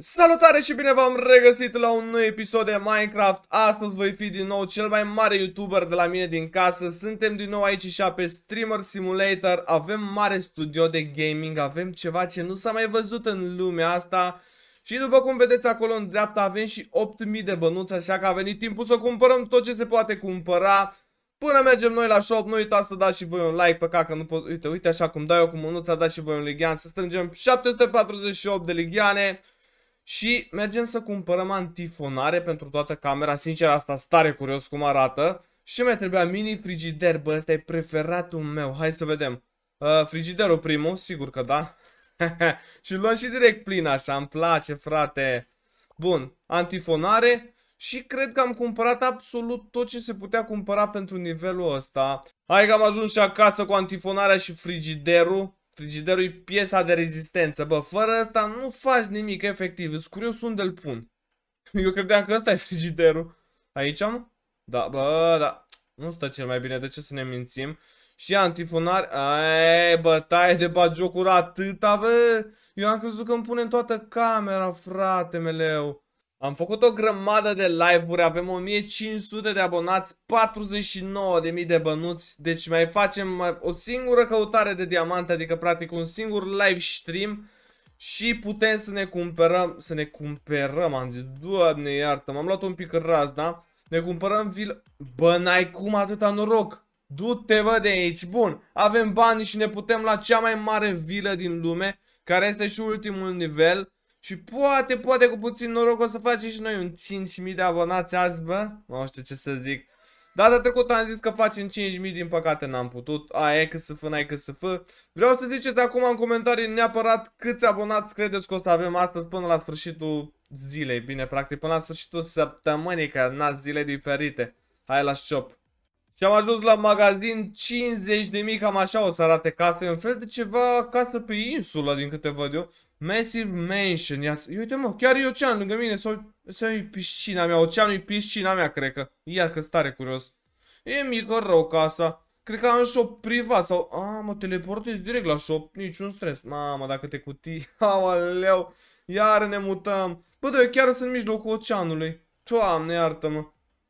Salutare și bine v-am regăsit la un nou episod de Minecraft Astăzi voi fi din nou cel mai mare YouTuber de la mine din casă Suntem din nou aici și pe Streamer Simulator Avem mare studio de gaming Avem ceva ce nu s-a mai văzut în lumea asta și după cum vedeți acolo în dreapta avem și 8000 de bănuți, așa că a venit timpul să cumpărăm tot ce se poate cumpăra. Până mergem noi la shop, nu uitați să dați și voi un like, păcat că nu pot... Uite, uite așa cum dau eu cu mânuța, dați și voi un ligian. să strângem 748 de ligiane. Și mergem să cumpărăm antifonare pentru toată camera. Sincer, asta stare curios cum arată. Și mai trebuia mini frigider, bă, ăsta e preferatul meu. Hai să vedem. Uh, frigiderul primul, sigur că da. și luăm și direct plin așa, îmi place, frate. Bun, antifonare și cred că am cumpărat absolut tot ce se putea cumpăra pentru nivelul ăsta. Hai că am ajuns și acasă cu antifonarea și frigiderul. Frigiderul e piesa de rezistență. Bă, fără asta nu faci nimic, efectiv. îți curios unde l pun. Eu credeam că ăsta e frigiderul. Aici am? Da, bă, da. Nu stă cel mai bine, de ce să ne mințim? Și antifonar, Bă, bătaie de bagiocuri atâta, bă. Eu am crezut că îmi pune în toată camera, frate meleu. Am făcut o grămadă de live-uri, avem 1500 de abonați, 49.000 de bănuți, deci mai facem o singură căutare de diamante, adică practic un singur live stream și putem să ne cumpărăm, să ne cumpărăm, am zis, doamne iartă, m-am luat un pic raz, da? Ne cumpărăm vil... Bă, n-ai cum atâta noroc! Du-te, bă, de aici! Bun, avem bani și ne putem la cea mai mare vilă din lume, care este și ultimul nivel, și poate, poate cu puțin noroc o să facem și noi un 5.000 de abonați azi, bă. Nu știu ce să zic. Data trecută am zis că facem 5.000, din păcate n-am putut. A, e că să fă, n-ai că să fă. Vreau să ziceți acum în comentarii neapărat câți abonați credeți că o să avem astăzi până la sfârșitul zilei. Bine, practic până la sfârșitul săptămânii, că n-ați zile diferite. Hai la shop. Și am ajuns la magazin 50.000, cam așa o să arate casa. E un fel de ceva casă pe insulă, din câte văd eu. Massive Mansion. Ia, uite mă, chiar e ocean lângă mine. Sau, sau e piscina mea. Oceanul e piscina mea, cred că. Ia că stare curios. E mică rău casa. Cred că am shop privat sau... A, mă, teleportez direct la shop. Niciun stres. Mamă, dacă te cutii... Aoleu, iar ne mutăm. Bă, dar eu chiar sunt în mijlocul oceanului. Doamne, iartă-mă.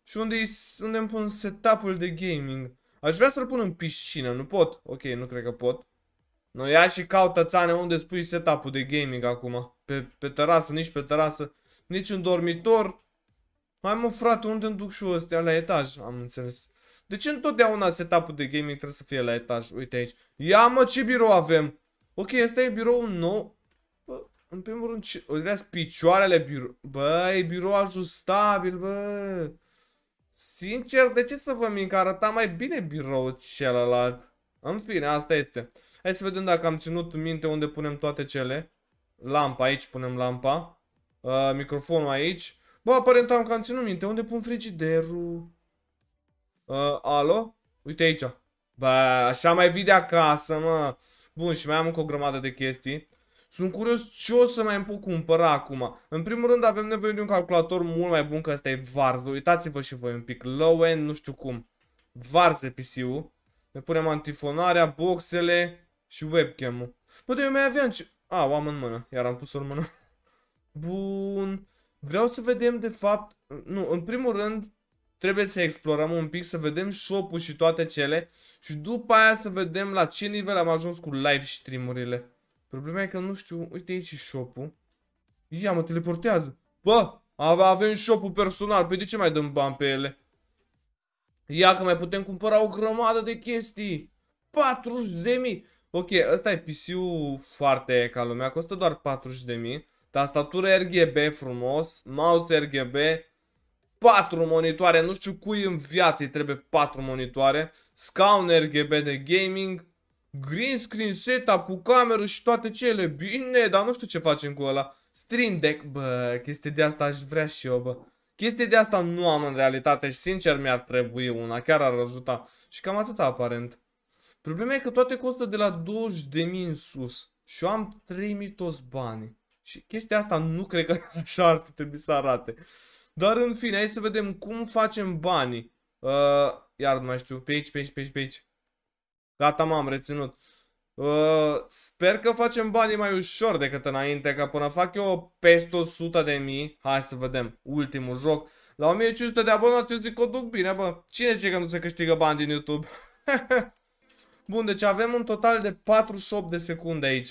Și unde unde îmi pun setup-ul de gaming? Aș vrea să-l pun în piscină, nu pot. Ok, nu cred că pot. Nu, ia și caută, țane, unde îți pui setup-ul de gaming acum. Pe, pe terasă, nici pe terasă, nici un dormitor. Mai mă, frate, unde îmi duc și ăstea la etaj? Am înțeles. De ce întotdeauna setup-ul de gaming trebuie să fie la etaj? Uite aici. Ia mă, ce birou avem? Ok, ăsta e birou nou. Bă, în primul rând, ce... picioarele birou. Băi, birou ajustabil, bă. Sincer, de ce să vă mint că arăta mai bine biroul celălalt? În fine, asta este. Hai să vedem dacă am ținut minte unde punem toate cele. Lampa aici, punem lampa. Uh, microfonul aici. Bă, aparent am că am ținut minte. Unde pun frigiderul? Uh, alo? Uite aici. Bă, așa mai vii de acasă, mă. Bun, și mai am încă o grămadă de chestii. Sunt curios ce o să mai pot cumpăra acum. În primul rând avem nevoie de un calculator mult mai bun, că ăsta e varză. Uitați-vă și voi un pic. Low-end, nu știu cum. Varză PC-ul. Ne punem antifonarea, boxele și webcam-ul. Bă, de eu mai aveam ce... A, o am în mână. Iar am pus-o în mână. Bun. Vreau să vedem de fapt... Nu, în primul rând trebuie să explorăm un pic, să vedem shop-ul și toate cele și după aia să vedem la ce nivel am ajuns cu live stream-urile. Problema e că nu știu, uite aici e shop-ul. Ia mă, teleportează. Bă, avem shop-ul personal, pe păi de ce mai dăm bani pe ele? Ia că mai putem cumpăra o grămadă de chestii. 40 de mii. Ok, ăsta e PC-ul foarte ca lumea, costă doar 40 de mii. Tastatură RGB frumos, mouse RGB, 4 monitoare, nu știu cui în viață îi trebuie 4 monitoare, scaun RGB de gaming, Green screen setup cu cameră și toate cele. Bine, dar nu știu ce facem cu ăla. Stream Deck, bă, chestie de asta aș vrea și eu, bă. Chestie de asta nu am în realitate și sincer mi-ar trebui una, chiar ar ajuta. Și cam atât aparent. Problema e că toate costă de la 20.000 în sus și eu am 3.000 toți banii. Și chestia asta nu cred că așa ar trebui să arate. Dar în fine, hai să vedem cum facem banii. Uh, iar nu mai știu, pe aici, pe aici, pe aici, pe aici. Gata, m-am reținut. Uh, sper că facem banii mai ușor decât înainte, că până fac eu peste 100 de mii, hai să vedem, ultimul joc. La 1500 de abonați eu zic că o duc bine, bă. Cine zice că nu se câștigă bani din YouTube? Bun, deci avem un total de 48 de secunde aici.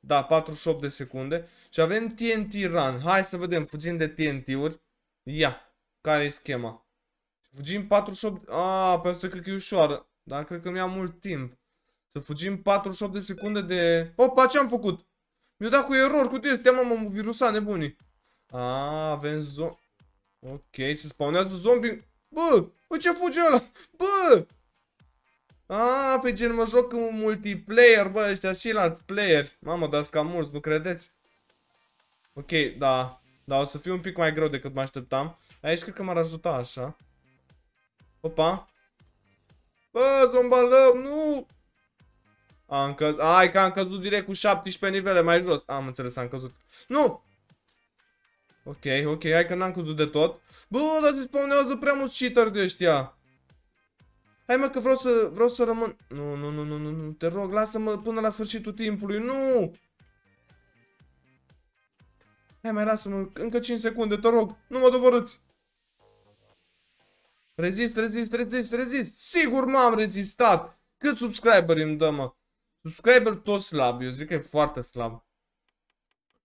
Da, 48 de secunde. Și avem TNT Run. Hai să vedem, fugim de TNT-uri. Ia, care e schema? Fugim 48... Ah, pe asta cred că e ușoară. Dar cred că mi-a mult timp. Să fugim 48 de secunde de... Opa, ce am făcut? Mi-a dat cu eror, cu tine, suntem am virusa nebunii. A, avem zo... Ok, se spawnează zombie... Bă, bă, ce fuge ăla? Bă! A, pe gen mă joc în multiplayer, bă, ăștia și la player. Mamă, sunt cam mulți, nu credeți? Ok, da. Da, o să fiu un pic mai greu decât mă așteptam. Aici cred că m-ar ajuta așa. Opa, Bă, zombalău nu! Am căz ai că am căzut direct cu 17 nivele mai jos. Am înțeles, am căzut. Nu! Ok, ok, hai că n-am căzut de tot. Bă, dar se spawnează prea mulți cheater de ăștia. Hai mă că vreau să, vreau să rămân... Nu, nu, nu, nu, nu, nu, te rog, lasă-mă până la sfârșitul timpului, nu! Hai mai lasă-mă, încă 5 secunde, te rog, nu mă doborâți! Rezist, rezist, rezist, rezist. Sigur m-am rezistat. Cât subscriber îmi dă, mă? Subscriber tot slab. Eu zic că e foarte slab.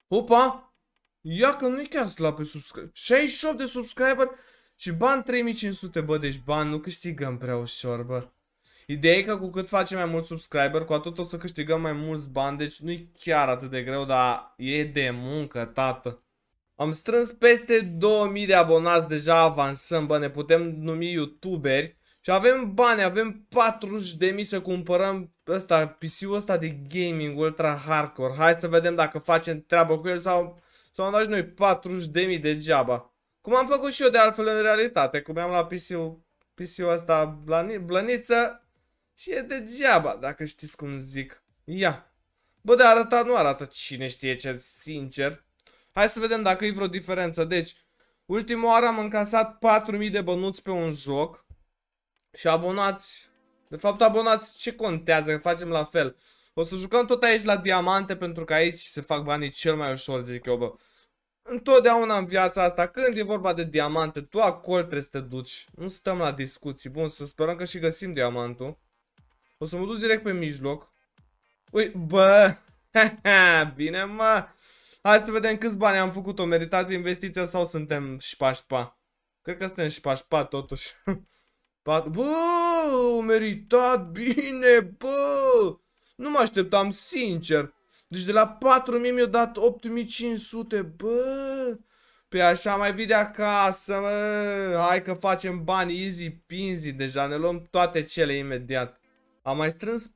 Opa! Ia că nu e chiar slab pe subscriber. 68 de subscriber și bani 3500, bă. Deci bani nu câștigăm prea ușor, bă. Ideea e că cu cât facem mai mulți subscriber, cu atât o să câștigăm mai mulți bani. Deci nu e chiar atât de greu, dar e de muncă, tată. Am strâns peste 2000 de abonați, deja avansăm, bă, ne putem numi youtuberi. Și avem bani, avem 40.000 să cumpărăm ăsta, PC-ul ăsta de gaming ultra hardcore. Hai să vedem dacă facem treabă cu el sau, sau am dat și noi 40.000 degeaba. Cum am făcut și eu de altfel în realitate, cum am la PC-ul PC ăsta blăniță și e degeaba, dacă știți cum zic. Ia. Bă, de arătat nu arată cine știe ce, sincer. Hai să vedem dacă e vreo diferență. Deci, ultima oară am încasat 4.000 de bănuți pe un joc. Și abonați... De fapt, abonați ce contează, că facem la fel. O să jucăm tot aici la diamante, pentru că aici se fac banii cel mai ușor, zic eu, bă. Întotdeauna în viața asta, când e vorba de diamante, tu acolo trebuie să te duci. Nu stăm la discuții. Bun, să sperăm că și găsim diamantul. O să mă duc direct pe mijloc. Ui, bă! Bine, mă! Hai să vedem câți bani am făcut-o. Meritat investiția sau suntem șpașpa? Cred că suntem șpașpa totuși. Bă, meritat bine, bă! Nu mă așteptam, sincer. Deci de la 4.000 mi-au dat 8.500, bă! Pe păi așa mai vii de acasă, bă. Hai că facem bani easy pinzi deja, ne luăm toate cele imediat. Am mai strâns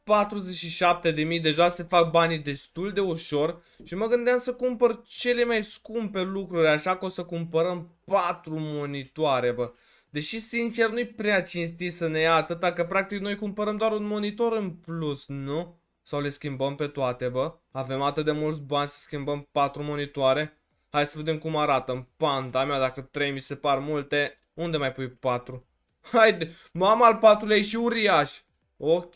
47.000, deja se fac banii destul de ușor și mă gândeam să cumpăr cele mai scumpe lucruri, așa că o să cumpărăm 4 monitoare, bă. Deși, sincer, nu-i prea cinstit să ne ia atâta, că practic noi cumpărăm doar un monitor în plus, nu? Sau le schimbăm pe toate, bă? Avem atât de mulți bani să schimbăm 4 monitoare? Hai să vedem cum arată în panda mea, dacă 3 mi se par multe, unde mai pui 4? Haide, mama al patrulea e și uriaș! Ok.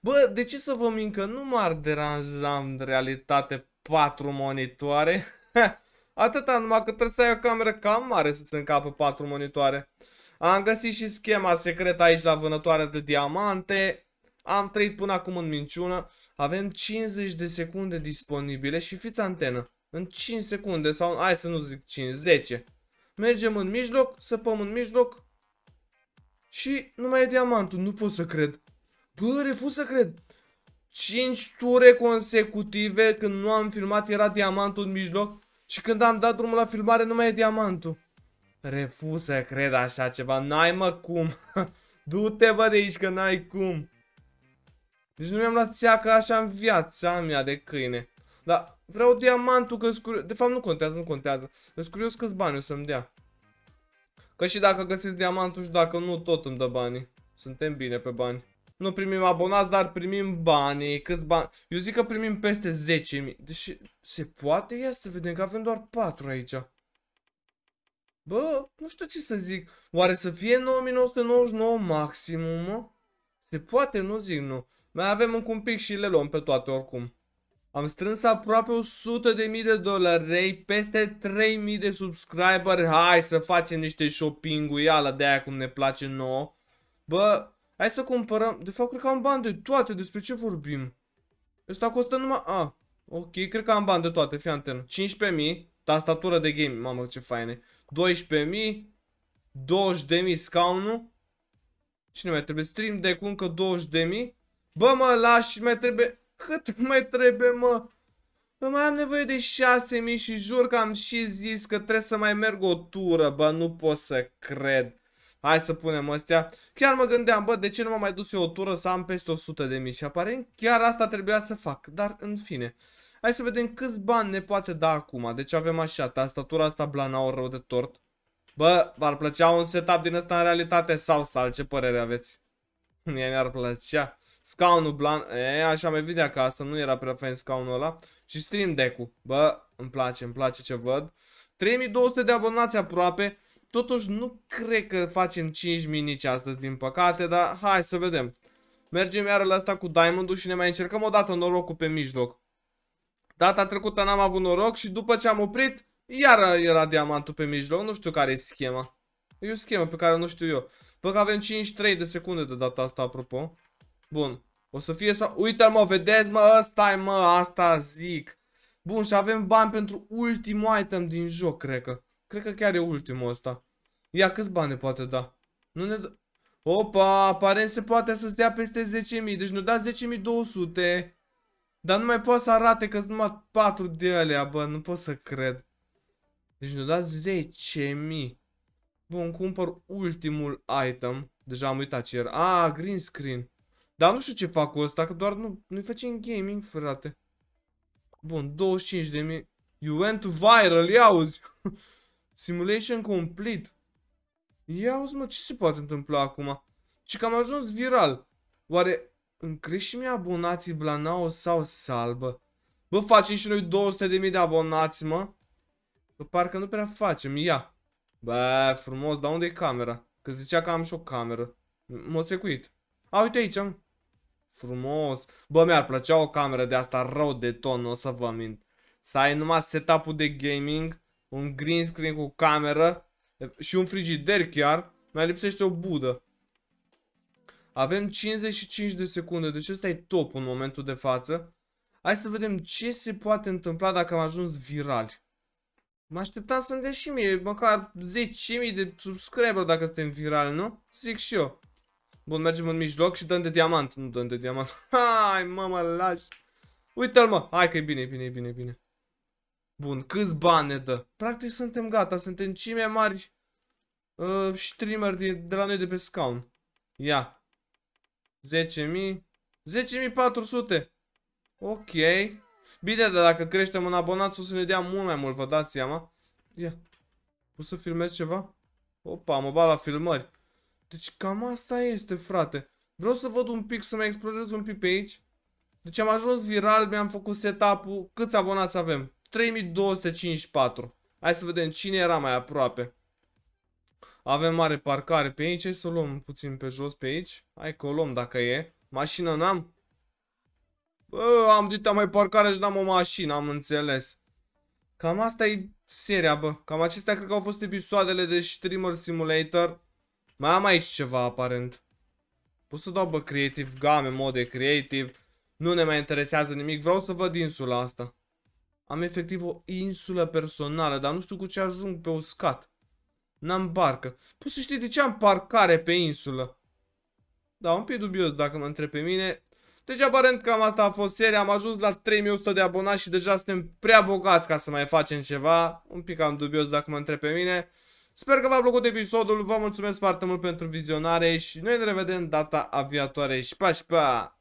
Bă, de ce să vă mincă? Nu m-ar deranja în realitate patru monitoare. Atâta numai că trebuie să ai o cameră cam mare să-ți încapă patru monitoare. Am găsit și schema secretă aici la vânătoarea de diamante. Am trăit până acum în minciună. Avem 50 de secunde disponibile și fiți antenă. În 5 secunde sau, hai să nu zic 5, 10. Mergem în mijloc, săpăm în mijloc, și nu mai e diamantul, nu pot să cred. Bă, refuz să cred. 5 ture consecutive când nu am filmat era diamantul în mijloc și când am dat drumul la filmare nu mai e diamantul. Refuz să cred așa ceva, n-ai mă cum. Du-te bă de aici că n-ai cum. Deci nu mi-am luat țeacă așa în viața mea de câine. Dar vreau diamantul că De fapt nu contează, nu contează. Îți curios câți bani o să-mi dea. Că și dacă găsesc diamantul și dacă nu, tot îmi dă banii. Suntem bine pe bani. Nu primim abonați, dar primim banii. Câți bani? Eu zic că primim peste 10.000. deși se poate? Ia să vedem că avem doar 4 aici. Bă, nu știu ce să zic. Oare să fie 9999 maximum, mă? Se poate? Nu zic nu. Mai avem încă un pic și le luăm pe toate oricum. Am strâns aproape 100 de mii de peste 3000 de subscriberi. Hai să facem niște shopping uiala de aia cum ne place nouă. Bă, hai să cumpărăm. De fapt, cred că am bani de toate. Despre ce vorbim? Ăsta costă numai... A, ah, ok, cred că am bani de toate. Fii antenă. 15.000. Tastatură de game. Mamă, ce faine. 12.000. 20.000 scaunul. Cine mai trebuie? Stream de încă 20.000. Bă, mă, lași. Mai trebuie... Cât mai trebuie, mă? Că mai am nevoie de 6000 și jur că am și zis că trebuie să mai merg o tură, bă, nu pot să cred. Hai să punem astea. Chiar mă gândeam, bă, de ce nu m-am mai dus eu o tură să am peste 100 de mii și aparent chiar asta trebuia să fac, dar în fine. Hai să vedem câți bani ne poate da acum. Deci avem așa, tastatura asta blanaur rău de tort. Bă, v-ar plăcea un setup din ăsta în realitate sau sal, ce părere aveți? Mie mi-ar plăcea. Scaunul blan, e, așa am vedea de asta nu era prea fain scaunul ăla. Și stream deck-ul. Bă, îmi place, îmi place ce văd. 3200 de abonați aproape. Totuși nu cred că facem 5000 nici astăzi, din păcate, dar hai să vedem. Mergem iar la asta cu diamond și ne mai încercăm o dată norocul pe mijloc. Data trecută n-am avut noroc și după ce am oprit, iar era diamantul pe mijloc. Nu știu care e schema. E o schemă pe care nu știu eu. Bă că avem 53 de secunde de data asta, apropo. Bun. O să fie să... uite mă, vedeți mă, ăsta mă, asta zic. Bun, și avem bani pentru ultimul item din joc, cred că. Cred că chiar e ultimul ăsta. Ia, câți bani ne poate da? Nu ne da... Opa, aparent se poate să-ți dea peste 10.000, deci nu da 10.200. Dar nu mai poate să arate că sunt numai 4 de alea, bă, nu pot să cred. Deci ne da 10.000. Bun, cumpăr ultimul item. Deja am uitat ce era. A, green screen. Dar nu știu ce fac cu ăsta, că doar nu, nu-i facem gaming, frate. Bun, 25 de mii. You went viral, ia uzi. Simulation complete. Ia uzi, mă, ce se poate întâmpla acum? Și că am ajuns viral. Oare îmi crești mie abonații Blanao sau Salbă? Bă, facem și noi mii de abonați, mă. Bă, parcă nu prea facem, ia. Bă, frumos, dar unde e camera? Că zicea că am și o cameră. M-o secuit. A, uite aici, am frumos. Bă, mi-ar plăcea o cameră de asta rău de ton, o să vă mint. Să ai numai setup-ul de gaming, un green screen cu cameră și un frigider chiar. Mai lipsește o budă. Avem 55 de secunde, deci ăsta e top în momentul de față. Hai să vedem ce se poate întâmpla dacă am ajuns viral. Mă așteptam să-mi mie, măcar 10.000 de subscriber dacă suntem virali, nu? Zic și eu. Bun, mergem în mijloc și dăm de diamant. Nu dăm de diamant. Hai, mă, las. Uite-l, mă. Hai că e bine, e bine, e bine, e bine. Bun, câți bani ne dă? Practic suntem gata, suntem cei mai mari uh, streamer de, de la noi de pe scaun. Ia. 10.000. 10.400. Ok. Bine, dar dacă creștem în abonat, o să ne dea mult mai mult, vă dați seama. Ia. Pot să filmez ceva? Opa, mă ba la filmări. Deci cam asta este, frate. Vreau să văd un pic, să mai explorez un pic pe aici. Deci am ajuns viral, mi-am făcut setup-ul. Câți abonați avem? 3254. Hai să vedem cine era mai aproape. Avem mare parcare pe aici. Hai să o luăm puțin pe jos pe aici. Hai că o luăm dacă e. Mașină n-am? Bă, am dit mai parcare și n-am o mașină, am înțeles. Cam asta e seria, bă. Cam acestea cred că au fost episoadele de Streamer Simulator. Mai am aici ceva aparent. Pot să dau bă creative, game, mode creative. Nu ne mai interesează nimic, vreau să văd insula asta. Am efectiv o insulă personală, dar nu știu cu ce ajung pe uscat. N-am barcă. Poți să știi de ce am parcare pe insulă? Da, un pic dubios dacă mă întreb pe mine. Deci aparent cam asta a fost seria, am ajuns la 3100 de abonați și deja suntem prea bogați ca să mai facem ceva. Un pic am dubios dacă mă întreb pe mine. Sper că v-a plăcut episodul, vă mulțumesc foarte mult pentru vizionare și noi ne revedem data aviatoare și pa și pa!